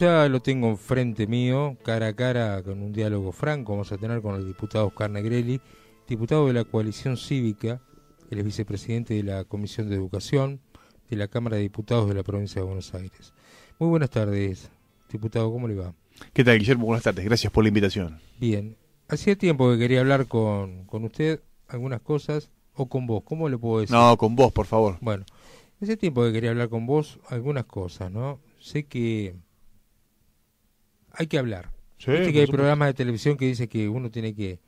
Ya lo tengo enfrente mío, cara a cara, con un diálogo franco, vamos a tener con el diputado Oscar Negrelli, diputado de la coalición cívica, él es vicepresidente de la Comisión de Educación de la Cámara de Diputados de la Provincia de Buenos Aires. Muy buenas tardes, diputado, ¿cómo le va? ¿Qué tal, Guillermo? Buenas tardes, gracias por la invitación. Bien, hacía tiempo que quería hablar con, con usted algunas cosas, o con vos, ¿cómo le puedo decir? No, con vos, por favor. Bueno, hacía tiempo que quería hablar con vos algunas cosas, ¿no? Sé que hay que hablar. Sí, hay programas de televisión que dice que uno tiene que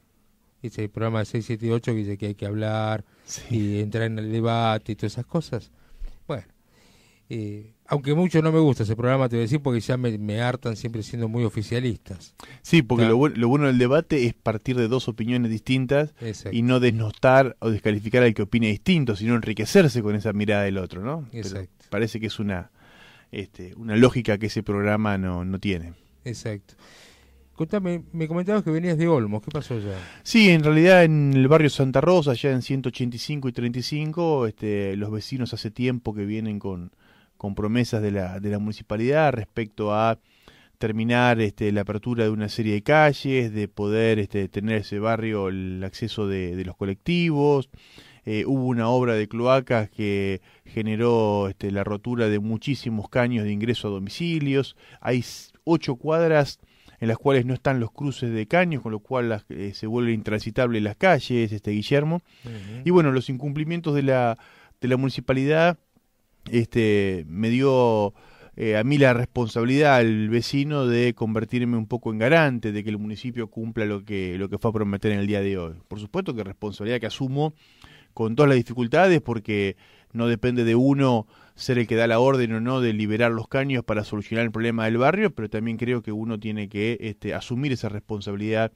Hay programa de 678 que dice que hay que hablar y entrar en el debate y todas esas cosas. Bueno, eh, aunque mucho no me gusta ese programa, te voy a decir, porque ya me, hartan siempre siendo muy oficialistas. Sí, porque lo, bueno del debate es partir de dos opiniones distintas y no desnostar o descalificar al que opine distinto, sino enriquecerse con esa mirada del otro, ¿no? Exacto. parece que es una, este, una lógica que ese programa no, no tiene. Exacto. me comentabas que venías de Olmos, ¿qué pasó allá? Sí, en realidad en el barrio Santa Rosa, allá en 185 y 35, este, los vecinos hace tiempo que vienen con, promesas de la, de la municipalidad respecto a terminar este, la apertura de una serie de calles, de poder este, tener ese barrio el acceso de, los colectivos. Eh, hubo una obra de cloacas que generó este, la rotura de muchísimos caños de ingreso a domicilios. Hay ocho cuadras en las cuales no están los cruces de caños, con lo cual las, eh, se vuelven intransitables las calles, este Guillermo. Y bueno, los incumplimientos de la, de la municipalidad este, me dio eh, a mí la responsabilidad, al vecino, de convertirme un poco en garante de que el municipio cumpla lo que, lo que fue a prometer en el día de hoy. Por supuesto que responsabilidad que asumo con todas las dificultades porque no depende de uno ser el que da la orden o no de liberar los caños para solucionar el problema del barrio, pero también creo que uno tiene que este, asumir esa responsabilidad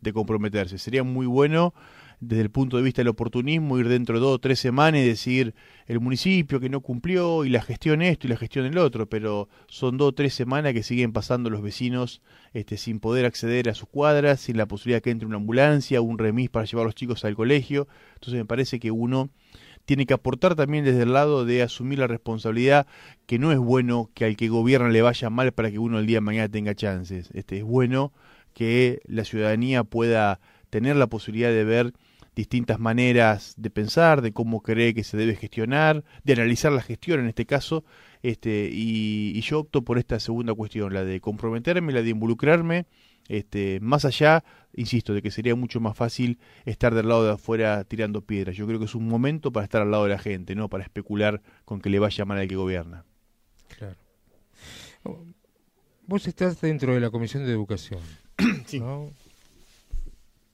de comprometerse. Sería muy bueno desde el punto de vista del oportunismo ir dentro de dos o tres semanas y decir el municipio que no cumplió y la gestión esto y la gestión el otro, pero son dos o tres semanas que siguen pasando los vecinos este, sin poder acceder a sus cuadras, sin la posibilidad que entre una ambulancia, un remis para llevar a los chicos al colegio. Entonces me parece que uno tiene que aportar también desde el lado de asumir la responsabilidad que no es bueno que al que gobierna le vaya mal para que uno el día de mañana tenga chances. Este, es bueno que la ciudadanía pueda tener la posibilidad de ver distintas maneras de pensar, de cómo cree que se debe gestionar, de analizar la gestión en este caso, este, y, yo opto por esta segunda cuestión, la de comprometerme, la de involucrarme, este, más allá insisto, de que sería mucho más fácil estar del lado de afuera tirando piedras. Yo creo que es un momento para estar al lado de la gente, no para especular con que le vaya mal al que gobierna. Claro. Vos estás dentro de la Comisión de Educación. Sí.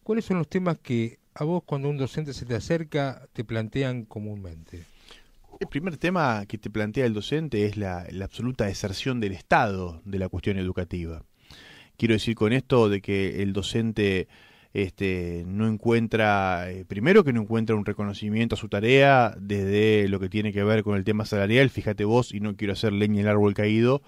¿Cuáles son los temas que a vos cuando un docente se te acerca te plantean comúnmente? El primer tema que te plantea el docente es la absoluta deserción del Estado de la cuestión educativa. Quiero decir con esto de que el docente este, no encuentra, eh, primero que no encuentra un reconocimiento a su tarea desde lo que tiene que ver con el tema salarial, fíjate vos, y no quiero hacer leña el árbol caído,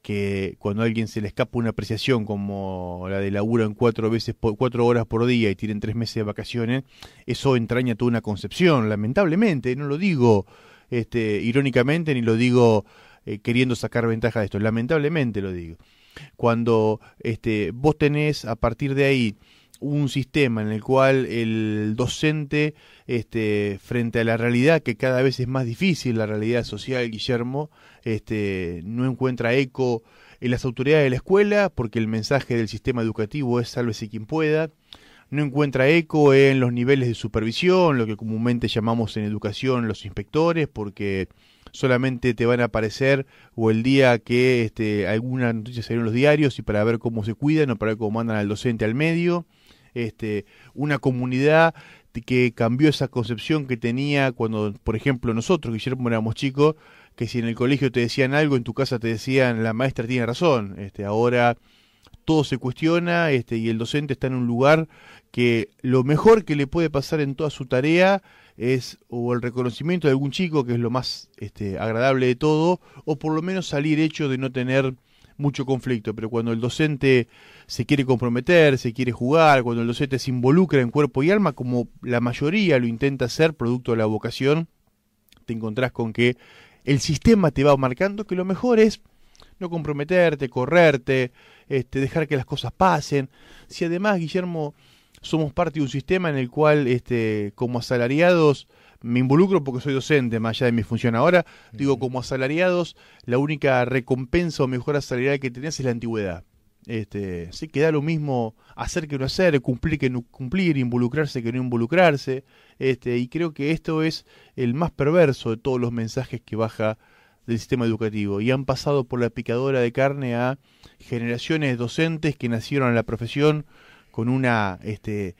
que cuando a alguien se le escapa una apreciación como la de laburan cuatro veces por, cuatro horas por día y tienen tres meses de vacaciones, eso entraña toda una concepción, lamentablemente, no lo digo este, irónicamente ni lo digo eh, queriendo sacar ventaja de esto, lamentablemente lo digo. Cuando este, vos tenés a partir de ahí un sistema en el cual el docente, este, frente a la realidad que cada vez es más difícil, la realidad social, Guillermo, este, no encuentra eco en las autoridades de la escuela, porque el mensaje del sistema educativo es sálvese quien pueda, no encuentra eco en los niveles de supervisión, lo que comúnmente llamamos en educación los inspectores, porque solamente te van a aparecer o el día que este, alguna noticia salió en los diarios y para ver cómo se cuidan o para ver cómo mandan al docente al medio. Este, una comunidad que cambió esa concepción que tenía cuando, por ejemplo, nosotros, Guillermo, éramos chicos, que si en el colegio te decían algo, en tu casa te decían la maestra tiene razón. Este, ahora todo se cuestiona este, y el docente está en un lugar que lo mejor que le puede pasar en toda su tarea es o el reconocimiento de algún chico, que es lo más este, agradable de todo, o por lo menos salir hecho de no tener mucho conflicto, pero cuando el docente se quiere comprometer, se quiere jugar, cuando el docente se involucra en cuerpo y alma, como la mayoría lo intenta hacer, producto de la vocación, te encontrás con que el sistema te va marcando que lo mejor es no comprometerte, correrte, este, dejar que las cosas pasen. Si además, Guillermo, somos parte de un sistema en el cual, este, como asalariados, me involucro porque soy docente, más allá de mi función ahora, digo, como asalariados, la única recompensa o mejora salarial que tenés es la antigüedad. Este, sí, que da lo mismo hacer que no hacer, cumplir que no cumplir, involucrarse que no involucrarse. Este, y creo que esto es el más perverso de todos los mensajes que baja del sistema educativo y han pasado por la picadora de carne a generaciones de docentes que nacieron en la profesión con una, este,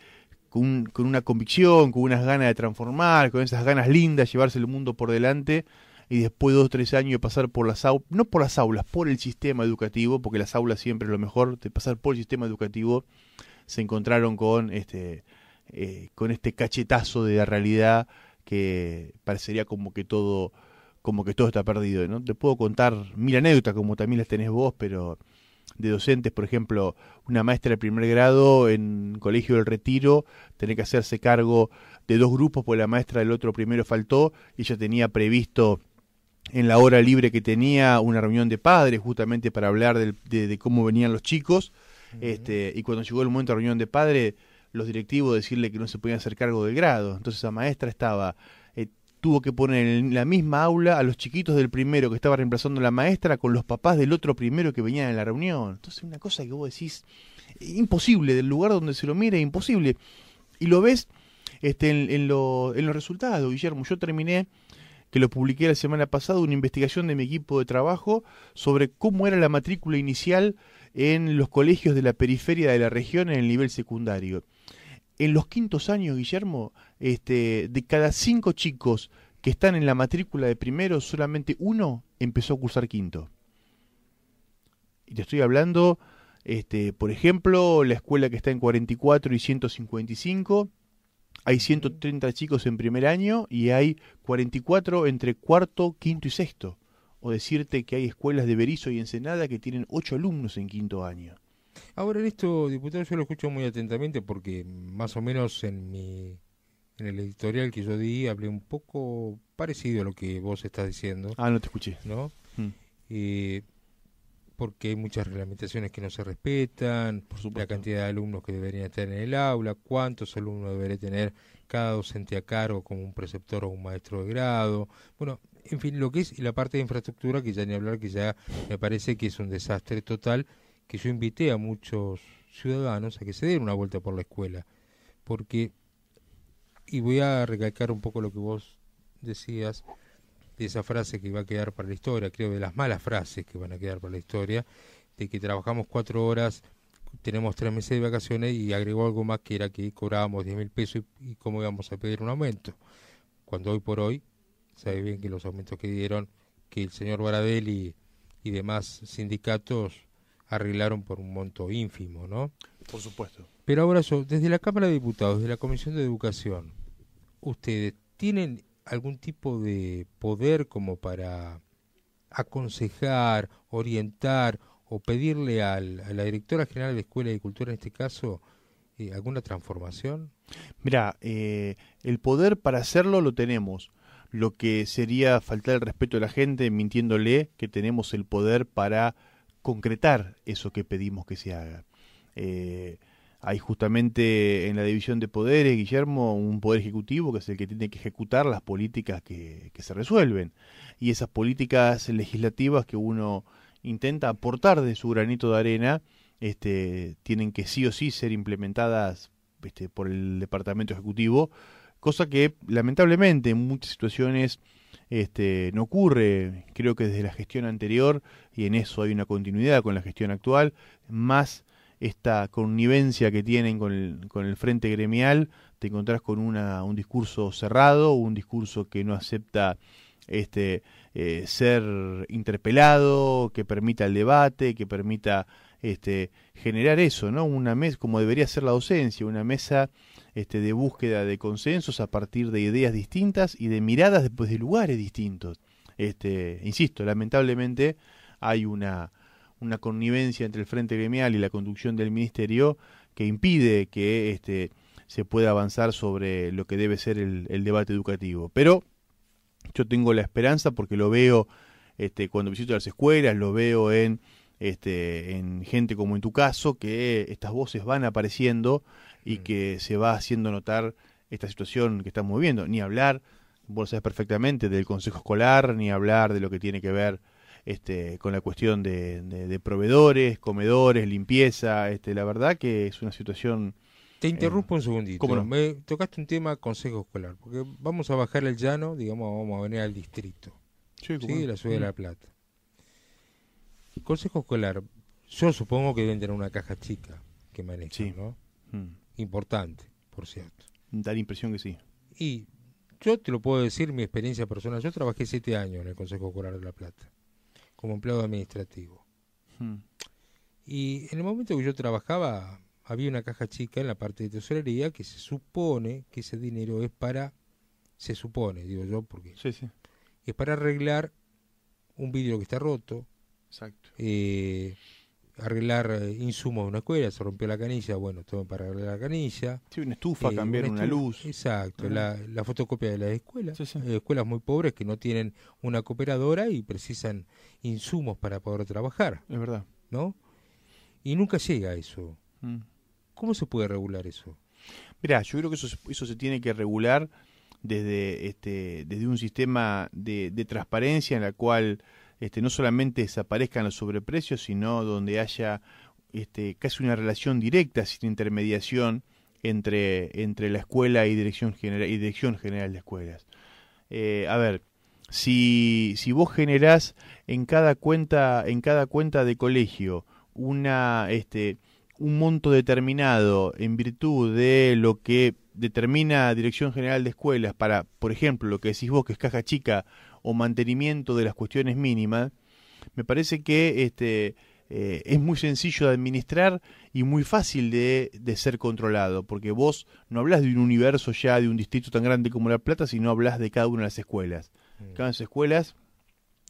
con, con, una convicción, con unas ganas de transformar, con esas ganas lindas, de llevarse el mundo por delante y después dos o tres años de pasar por las aulas, no por las aulas, por el sistema educativo, porque las aulas siempre es lo mejor, de pasar por el sistema educativo, se encontraron con este, eh, con este cachetazo de la realidad que parecería como que todo como que todo está perdido, ¿no? Te puedo contar mil anécdotas como también las tenés vos, pero de docentes, por ejemplo, una maestra de primer grado en Colegio del Retiro, tenía que hacerse cargo de dos grupos, porque la maestra del otro primero faltó, y ella tenía previsto en la hora libre que tenía una reunión de padres justamente para hablar de, cómo venían los chicos, este, y cuando llegó el momento de reunión de padres, los directivos decirle que no se podían hacer cargo del grado, entonces la maestra estaba tuvo que poner en la misma aula a los chiquitos del primero que estaba reemplazando a la maestra con los papás del otro primero que venían a la reunión. Entonces, una cosa que vos decís, imposible, del lugar donde se lo mira imposible. Y lo ves este, en, en, en los resultados, Guillermo. Yo terminé, que lo publiqué la semana pasada, una investigación de mi equipo de trabajo sobre cómo era la matrícula inicial en los colegios de la periferia de la región en el nivel secundario en los quintos años, Guillermo, este, de cada cinco chicos que están en la matrícula de primero, solamente uno empezó a cursar quinto. Y te estoy hablando, este, por ejemplo, la escuela que está en 44 y 155, hay 130 chicos en primer año y hay 44 entre cuarto, quinto y sexto. O decirte que hay escuelas de Berizo y Ensenada que tienen 8 alumnos en quinto año. Ahora en esto, diputado, yo lo escucho muy atentamente porque más o menos en mi en el editorial que yo di hablé un poco parecido a lo que vos estás diciendo. Ah, no te escuché. ¿No? y mm. eh, porque hay muchas reglamentaciones que no se respetan, Por la cantidad de alumnos que deberían tener en el aula, cuántos alumnos debería tener cada docente a cargo como un preceptor o un maestro de grado. Bueno, en fin, lo que es la parte de infraestructura, que ya ni hablar, que ya me parece que es un desastre total que yo invité a muchos ciudadanos a que se den una vuelta por la escuela, porque, y voy a recalcar un poco lo que vos decías, de esa frase que iba a quedar para la historia, creo de las malas frases que van a quedar para la historia, de que trabajamos cuatro horas, tenemos tres meses de vacaciones y agregó algo más que era que cobrábamos 10 mil pesos y, cómo íbamos a pedir un aumento. Cuando hoy por hoy, sabe bien que los aumentos que dieron, que el señor Baradelli y demás sindicatos arreglaron por un monto ínfimo, ¿no? Por supuesto. Pero ahora yo, desde la Cámara de Diputados, desde la Comisión de Educación, ¿ustedes tienen algún tipo de poder como para aconsejar, orientar o pedirle a la directora general de Escuela y Cultura, en este caso, eh, alguna transformación? Mira, eh, el poder para hacerlo lo tenemos. Lo que sería faltar el respeto a la gente mintiéndole que tenemos el poder para concretar eso que pedimos que se haga. Eh, hay justamente en la división de poderes, Guillermo, un poder ejecutivo que es el que tiene que ejecutar las políticas que, se resuelven. Y esas políticas legislativas que uno intenta aportar de su granito de arena, este, tienen que sí o sí ser implementadas este, por el Departamento Ejecutivo, cosa que lamentablemente en muchas situaciones este, no ocurre, creo que desde la gestión anterior, y en eso hay una continuidad con la gestión actual, más esta connivencia que tienen con el, con el frente gremial, te encontrás con una, un discurso cerrado, un discurso que no acepta este, eh, ser interpelado, que permita el debate, que permita este, generar eso, ¿no? Una mesa, como debería ser la docencia, una mesa este, de búsqueda de consensos a partir de ideas distintas y de miradas después de lugares distintos. Este, insisto, lamentablemente hay una, una connivencia entre el Frente Gremial y la conducción del Ministerio que impide que este, se pueda avanzar sobre lo que debe ser el, el debate educativo. Pero yo tengo la esperanza porque lo veo este, cuando visito las escuelas, lo veo en, este, en gente como en tu caso, que estas voces van apareciendo y mm. que se va haciendo notar esta situación que estamos viviendo. Ni hablar, vos sabés perfectamente, del consejo escolar, ni hablar de lo que tiene que ver este, con la cuestión de, de, de proveedores, comedores, limpieza. Este, la verdad que es una situación... Te eh, interrumpo un segundito. Me tocaste un tema consejo escolar, porque vamos a bajar el llano, digamos, vamos a venir al distrito. Sí, la ciudad de La Plata. Consejo escolar, yo supongo que deben tener una caja chica que manejan, sí. ¿no? Mm importante, por cierto. Da la impresión que sí. Y yo te lo puedo decir, mi experiencia personal. Yo trabajé siete años en el Consejo Coral de La Plata, como empleado administrativo. Hmm. Y en el momento que yo trabajaba, había una caja chica en la parte de tesorería que se supone que ese dinero es para, se supone, digo yo, porque sí. es para arreglar un vidrio que está roto. Exacto. Eh, arreglar eh, insumos de una escuela, se rompió la canilla, bueno, todo para arreglar la canilla. Sí, una estufa, eh, cambiar una, luz. Exacto, la, fotocopia de las escuelas. escuelas muy pobres que no tienen una cooperadora y precisan insumos para poder trabajar. Es verdad. ¿No? Y nunca llega a eso. Mm. ¿Cómo se puede regular eso? Mirá, yo creo que eso, eso se tiene que regular desde, este, desde un sistema de, de transparencia en la cual este, no solamente desaparezcan los sobreprecios, sino donde haya este, casi una relación directa, sin intermediación, entre, entre la escuela y dirección, general, y dirección general de escuelas. Eh, a ver, si, si vos generás en cada cuenta, en cada cuenta de colegio una, este, un monto determinado en virtud de lo que determina Dirección General de Escuelas para, por ejemplo, lo que decís vos que es caja chica, o mantenimiento de las cuestiones mínimas, me parece que este, eh, es muy sencillo de administrar y muy fácil de, ser controlado, porque vos no hablas de un universo ya, de un distrito tan grande como La Plata, sino hablas de cada una de las escuelas. Cada una de las escuelas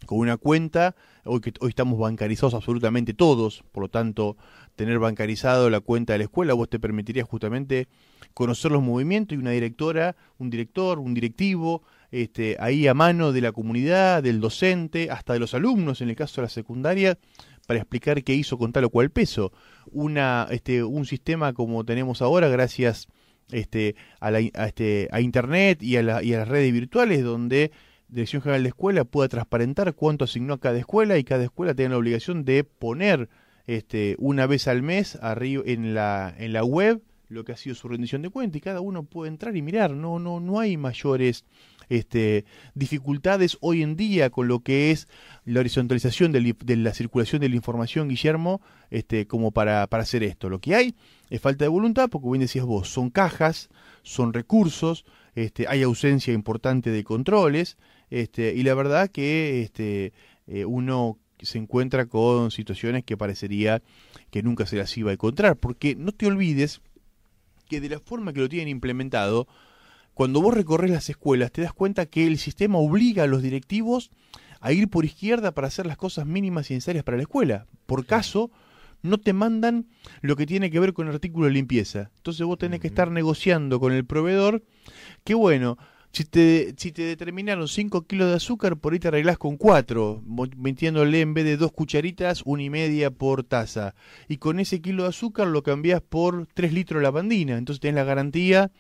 con una cuenta, hoy, hoy estamos bancarizados absolutamente todos, por lo tanto, tener bancarizado la cuenta de la escuela vos te permitiría justamente conocer los movimientos y una directora, un director, un directivo, este, ahí a mano de la comunidad, del docente, hasta de los alumnos, en el caso de la secundaria, para explicar qué hizo con tal o cual peso. Una, este, un sistema como tenemos ahora, gracias este, a, este, a Internet y a, las redes virtuales, donde Dirección General de Escuela pueda transparentar cuánto asignó a cada escuela y cada escuela tenga la obligación de poner este, una vez al mes arriba, en, la, en la web lo que ha sido su rendición de cuenta y cada uno puede entrar y mirar, no, no, no hay mayores este, dificultades hoy en día con lo que es la horizontalización de la circulación de la información, Guillermo, este, como para, hacer esto. Lo que hay es falta de voluntad, porque bien decías vos, son cajas, son recursos, este, hay ausencia importante de controles, este, y la verdad que este, eh, uno se encuentra con situaciones que parecería que nunca se las iba a encontrar, porque no te olvides que de la forma que lo tienen implementado, cuando vos recorres las escuelas, te das cuenta que el sistema obliga a los directivos a ir por izquierda para hacer las cosas mínimas y necesarias para la escuela. Por caso, no te mandan lo que tiene que ver con el artículo de limpieza. Entonces vos tenés que estar negociando con el proveedor que, bueno, si te, si te determinaron 5 kilos de azúcar, por ahí te arreglás con 4, metiéndole en vez de 2 cucharitas, una y media por taza. Y con ese kilo de azúcar lo cambiás por 3 litros de lavandina. Entonces tenés la garantía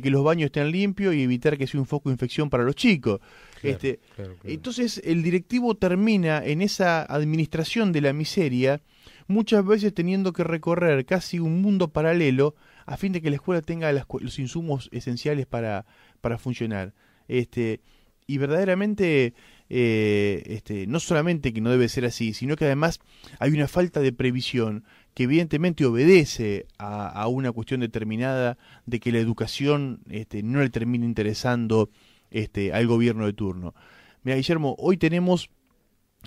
que los baños estén limpios y evitar que sea un foco de infección para los chicos. este, Entonces el directivo termina en esa administración de la miseria muchas veces teniendo que recorrer casi un mundo paralelo a fin de que la escuela tenga los insumos esenciales para, para funcionar. Este, y verdaderamente eh, este, no solamente que no debe ser así, sino que además hay una falta de previsión que evidentemente obedece a, una cuestión determinada de que la educación este, no le termina interesando este, al gobierno de turno. Mira, Guillermo, hoy tenemos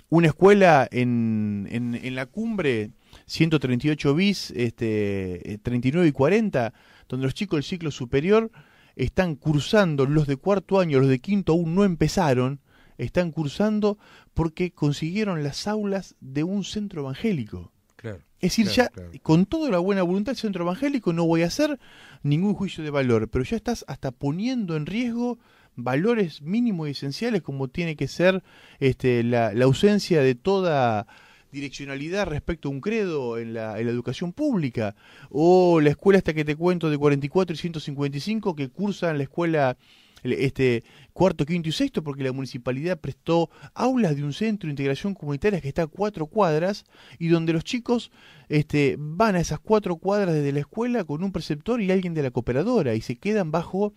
una escuela en, en, la cumbre 138 bis, este, 39 eh, y 40, donde los chicos del ciclo superior están cursando, los de cuarto año, los de quinto aún no empezaron, están cursando porque consiguieron las aulas de un centro evangélico es decir, ya con toda la buena voluntad del centro evangélico no voy a hacer ningún juicio de valor, pero ya estás hasta poniendo en riesgo valores mínimos y esenciales como tiene que ser este, la, ausencia de toda direccionalidad respecto a un credo en la, en la, educación pública, o la escuela hasta que te cuento de 44 y 155 que cursan la escuela este cuarto, quinto y sexto, porque la municipalidad prestó aulas de un centro de integración comunitaria que está a cuatro cuadras y donde los chicos este, van a esas cuatro cuadras desde la escuela con un preceptor y alguien de la cooperadora y se quedan bajo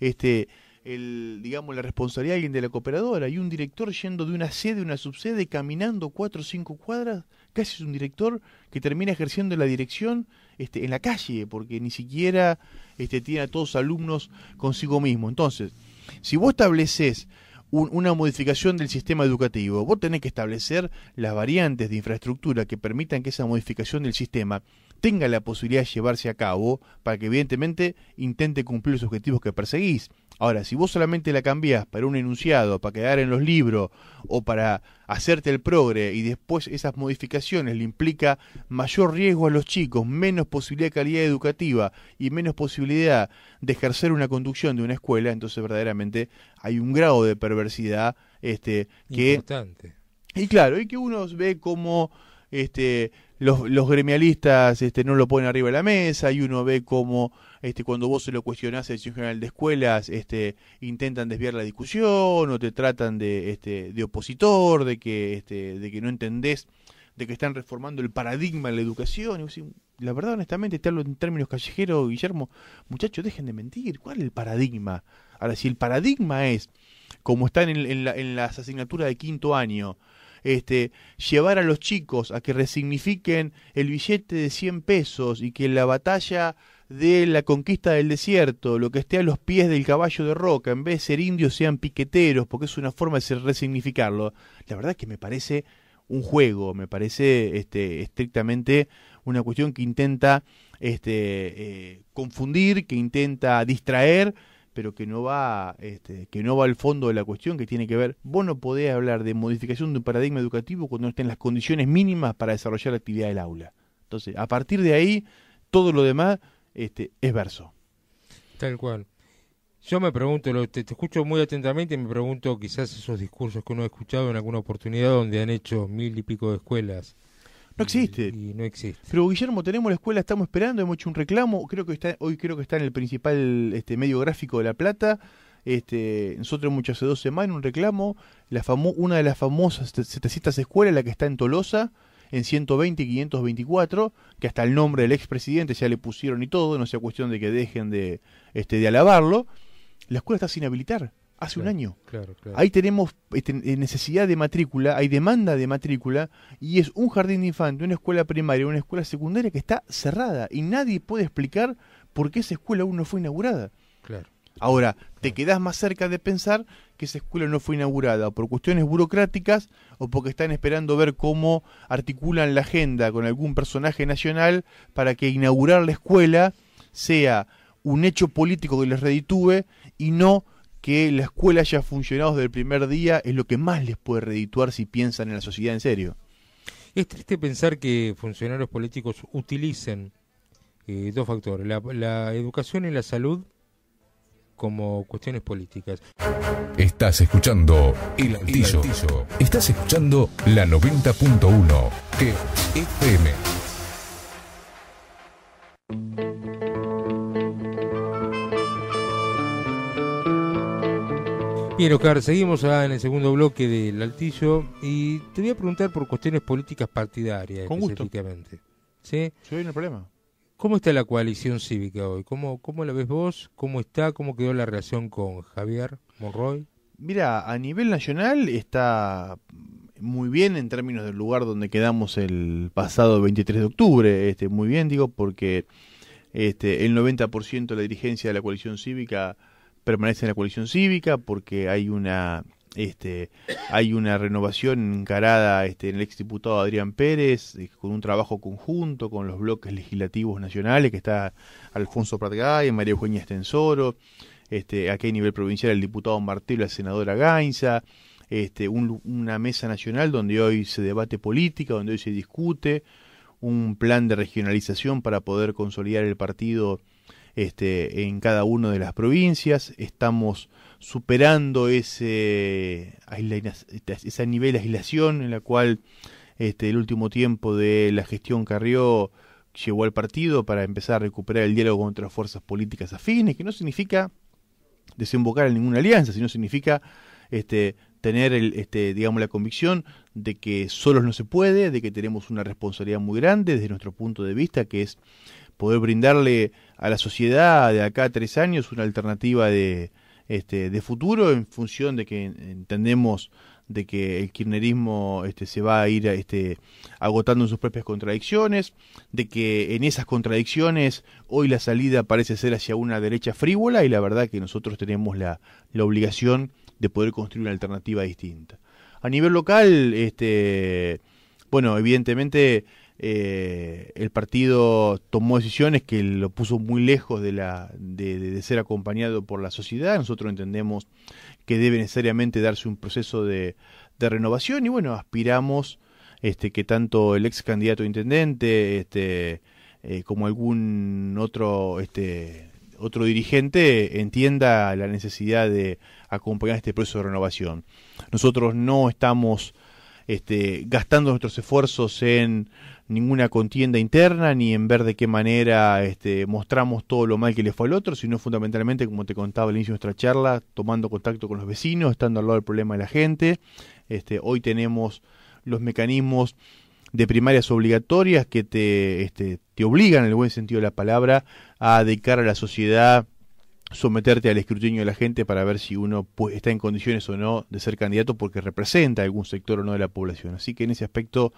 este, el, digamos, la responsabilidad de alguien de la cooperadora y un director yendo de una sede a una subsede, caminando cuatro o cinco cuadras, casi es un director que termina ejerciendo la dirección este, en la calle, porque ni siquiera este, tiene a todos alumnos consigo mismo. Entonces, si vos estableces una modificación del sistema educativo, vos tenés que establecer las variantes de infraestructura que permitan que esa modificación del sistema tenga la posibilidad de llevarse a cabo para que evidentemente intente cumplir los objetivos que perseguís. Ahora, si vos solamente la cambiás para un enunciado, para quedar en los libros o para hacerte el progre y después esas modificaciones le implica mayor riesgo a los chicos, menos posibilidad de calidad educativa y menos posibilidad de ejercer una conducción de una escuela, entonces verdaderamente hay un grado de perversidad este que Importante. Y claro, y que uno ve como este los, gremialistas este, no lo ponen arriba de la mesa y uno ve como este, cuando vos se lo cuestionás al general de escuelas este, intentan desviar la discusión o te tratan de, este, opositor, de que, de que no entendés, de que están reformando el paradigma de la educación. Y la verdad, honestamente, te hablo en términos callejeros, Guillermo, muchachos, dejen de mentir, ¿cuál es el paradigma? Ahora, si el paradigma es, como está en las asignaturas de quinto año, este, llevar a los chicos a que resignifiquen el billete de 100 pesos y que la batalla de la conquista del desierto, lo que esté a los pies del caballo de roca, en vez de ser indios sean piqueteros, porque es una forma de resignificarlo. La verdad es que me parece un juego, me parece este, estrictamente una cuestión que intenta este, eh, confundir, que intenta distraer pero que no va este, que no va al fondo de la cuestión que tiene que ver vos no podés hablar de modificación de un paradigma educativo cuando no estén las condiciones mínimas para desarrollar la actividad del aula entonces a partir de ahí todo lo demás este, es verso tal cual yo me pregunto te, te, escucho muy atentamente y me pregunto quizás esos discursos que uno ha escuchado en alguna oportunidad donde han hecho mil y pico de escuelas no existe. Y, no existe. Pero Guillermo, tenemos la escuela, estamos esperando, hemos hecho un reclamo, creo que está, hoy creo que está en el principal este, medio gráfico de La Plata. Este, nosotros muchas hace dos semanas un reclamo, la una de las famosas 700 escuelas, la que está en Tolosa, en 120 y 524, que hasta el nombre del expresidente ya le pusieron y todo, no sea cuestión de que dejen de, este, de alabarlo, la escuela está sin habilitar hace un año. Claro, Ahí tenemos este, eh, necesidad de matrícula, hay demanda de matrícula, y es un jardín de infantes, una escuela primaria, una escuela secundaria que está cerrada y nadie puede explicar por qué esa escuela aún no fue inaugurada. Ahora, te quedás más cerca de pensar que esa escuela no fue inaugurada por cuestiones burocráticas o porque están esperando ver cómo articulan la agenda con algún personaje nacional para que inaugurar la escuela sea un hecho político que les reditúe y no que la escuela haya funcionado desde el primer día es lo que más les puede redituar si piensan en la sociedad en serio. Es triste pensar que funcionarios políticos utilicen eh, dos factores, la, educación y la salud como cuestiones políticas. Estás escuchando El Antillo. Estás escuchando la 90.1 que FM. Bien, Oscar, seguimos en el segundo bloque del Altillo y te voy a preguntar por cuestiones políticas partidarias Con específicamente. Gusto. ¿Sí? hay un problema. ¿Cómo está la coalición cívica hoy? ¿Cómo, ¿Cómo la ves vos? ¿Cómo está? ¿Cómo quedó la relación con Javier Monroy? Mira, a nivel nacional está muy bien en términos del lugar donde quedamos el pasado 23 de octubre. Este, muy bien, digo, porque este, el 90% de la dirigencia de la coalición cívica permanece en la coalición cívica porque hay una este, hay una renovación encarada este, en el ex diputado Adrián Pérez, eh, con un trabajo conjunto con los bloques legislativos nacionales, que está Alfonso Pratgay, María Eugenia Estensoro, este, aquí a nivel provincial el diputado Martí, la senadora Gainza, este, una mesa nacional donde hoy se debate política, donde hoy se discute, un plan de regionalización para poder consolidar el partido este, en cada una de las provincias. Estamos superando ese, ese nivel de aislación en la cual este, el último tiempo de la gestión Carrió llevó al partido para empezar a recuperar el diálogo con otras fuerzas políticas afines, que no significa desembocar en ninguna alianza, sino significa este, tener el, este, digamos, la convicción de que solos no se puede, de que tenemos una responsabilidad muy grande desde nuestro punto de vista, que es poder brindarle a la sociedad de acá a tres años una alternativa de, este, de futuro en función de que entendemos de que el kirchnerismo este, se va a ir este, agotando en sus propias contradicciones, de que en esas contradicciones hoy la salida parece ser hacia una derecha frívola y la verdad que nosotros tenemos la, la obligación de poder construir una alternativa distinta. A nivel local, este, bueno, evidentemente eh, el partido tomó decisiones que lo puso muy lejos de, la, de, ser acompañado por la sociedad. Nosotros entendemos que debe necesariamente darse un proceso de, de renovación y bueno, aspiramos este, que tanto el ex candidato a intendente este, eh, como algún otro, este, otro dirigente entienda la necesidad de acompañar este proceso de renovación. Nosotros no estamos este, gastando nuestros esfuerzos en ninguna contienda interna ni en ver de qué manera este, mostramos todo lo mal que le fue al otro, sino fundamentalmente, como te contaba al inicio de nuestra charla, tomando contacto con los vecinos, estando al lado del problema de la gente. Este, hoy tenemos los mecanismos de primarias obligatorias que te, este, te obligan, en el buen sentido de la palabra, a dedicar a la sociedad someterte al escrutinio de la gente para ver si uno está en condiciones o no de ser candidato porque representa algún sector o no de la población. Así que en ese aspecto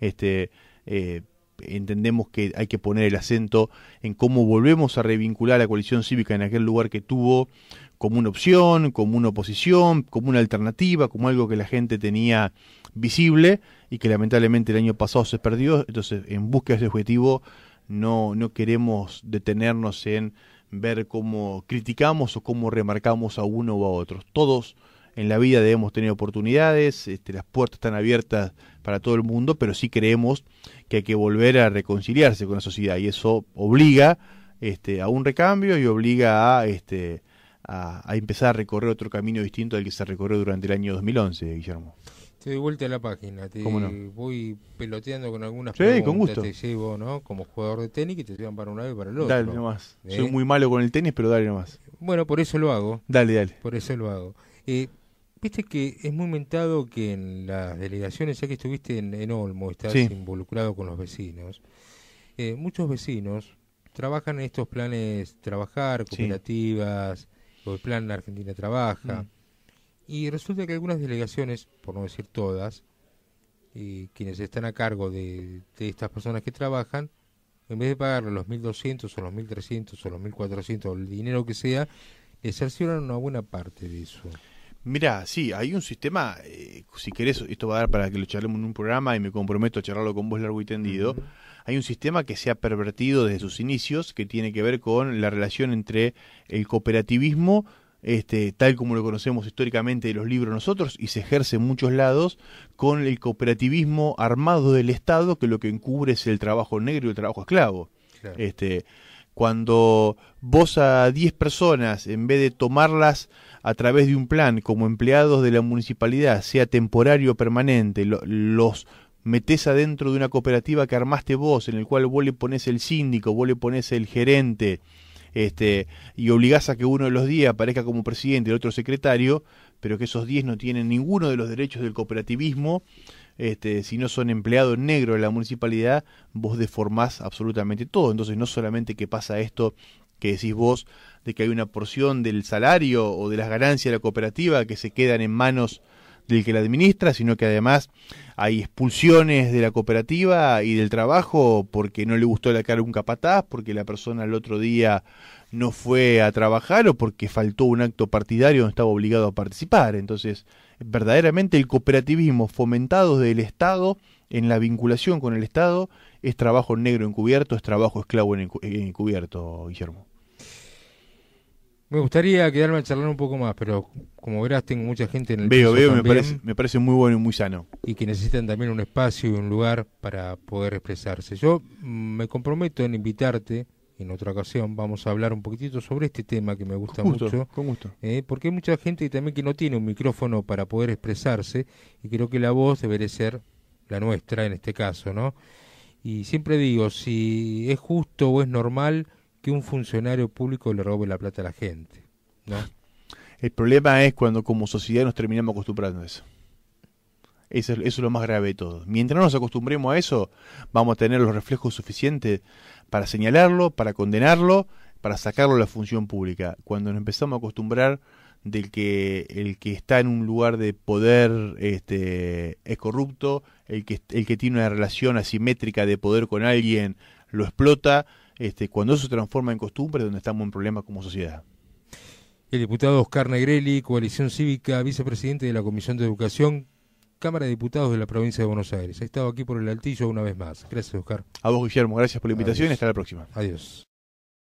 este, eh, entendemos que hay que poner el acento en cómo volvemos a revincular a la coalición cívica en aquel lugar que tuvo como una opción, como una oposición, como una alternativa, como algo que la gente tenía visible y que lamentablemente el año pasado se perdió. Entonces, en búsqueda de ese objetivo, no, no queremos detenernos en ver cómo criticamos o cómo remarcamos a uno o a otro. Todos en la vida debemos tener oportunidades, este, las puertas están abiertas para todo el mundo, pero sí creemos que hay que volver a reconciliarse con la sociedad y eso obliga este, a un recambio y obliga a, este, a, empezar a recorrer otro camino distinto al que se recorrió durante el año 2011, Guillermo. Te doy vuelta a la página, te voy peloteando con algunas sí, con gusto. te llevo, ¿no? Como jugador de tenis que te llevan para una vez y para el otro. Dale nomás. ¿Eh? Soy muy malo con el tenis, pero dale nomás. Bueno, por eso lo hago. Dale, dale. Por eso lo hago. Eh, viste que es muy mentado que en las delegaciones, ya que estuviste en, Olmo, estás involucrado con los vecinos, eh, muchos vecinos trabajan en estos planes, trabajar, cooperativas, o el plan Argentina Trabaja, mm. y resulta que algunas delegaciones, por no decir todas, y quienes están a cargo de, estas personas que trabajan, en vez de pagarle los 1.200 o los 1.300 o los 1.400 o el dinero que sea, le una buena parte de eso. Mira, sí, hay un sistema, eh, si querés, esto va a dar para que lo charlemos en un programa y me comprometo a charlarlo con vos largo y tendido, hay un sistema que se ha pervertido desde sus inicios, que tiene que ver con la relación entre el cooperativismo, este, tal como lo conocemos históricamente de los libros nosotros, y se ejerce en muchos lados, con el cooperativismo armado del Estado, que lo que encubre es el trabajo negro y el trabajo esclavo. Este, cuando vos a 10 personas, en vez de tomarlas a través de un plan como empleados de la municipalidad, sea temporario o permanente, los metés adentro de una cooperativa que armaste vos, en el cual vos le pones el síndico, vos le pones el gerente, este, y obligás a que uno de los 10 aparezca como presidente y el otro secretario, pero que esos 10 no tienen ninguno de los derechos del cooperativismo, este, si no son empleados negro de la municipalidad, vos deformás absolutamente todo. Entonces no solamente que pasa esto que decís vos, de que hay una porción del salario o de las ganancias de la cooperativa que se quedan en manos del que la administra, sino que además hay expulsiones de la cooperativa y del trabajo porque no le gustó la cara a un capataz, porque la persona el otro día no fue a trabajar o porque faltó un acto partidario donde estaba obligado a participar. Entonces, verdaderamente el cooperativismo fomentado del Estado en la vinculación con el Estado es trabajo negro encubierto, es trabajo esclavo encubierto, Guillermo. Me gustaría quedarme a charlar un poco más, pero como verás tengo mucha gente en el Veo, veo, me, me parece muy bueno y muy sano. Y que necesitan también un espacio y un lugar para poder expresarse. Yo mm, me comprometo en invitarte en otra ocasión vamos a hablar un poquitito sobre este tema que me gusta mucho. gusto. Eh, porque hay mucha gente también que no tiene un micrófono para poder expresarse y creo que la voz debe ser la nuestra en este caso, ¿no? Y siempre digo, si es justo o es normal que un funcionario público le robe la plata a la gente, ¿no? El problema es cuando como sociedad nos terminamos acostumbrando a eso. Eso, es lo más grave de todo. Mientras no nos acostumbremos a eso, vamos a tener los reflejos suficientes para señalarlo, para condenarlo, para sacarlo de la función pública. Cuando nos empezamos a acostumbrar de que el que está en un lugar de poder este, es corrupto, el que, el que tiene una relación asimétrica de poder con alguien lo explota, este, cuando eso se transforma en costumbre es donde estamos en problemas como sociedad. El diputado Oscar Negrelli, Coalición Cívica, vicepresidente de la Comisión de Educación, Cámara de Diputados de la Provincia de Buenos Aires. Ha estado aquí por el Altillo una vez más. Gracias, Oscar. A vos, Guillermo. Gracias por la invitación y hasta la próxima. Adiós.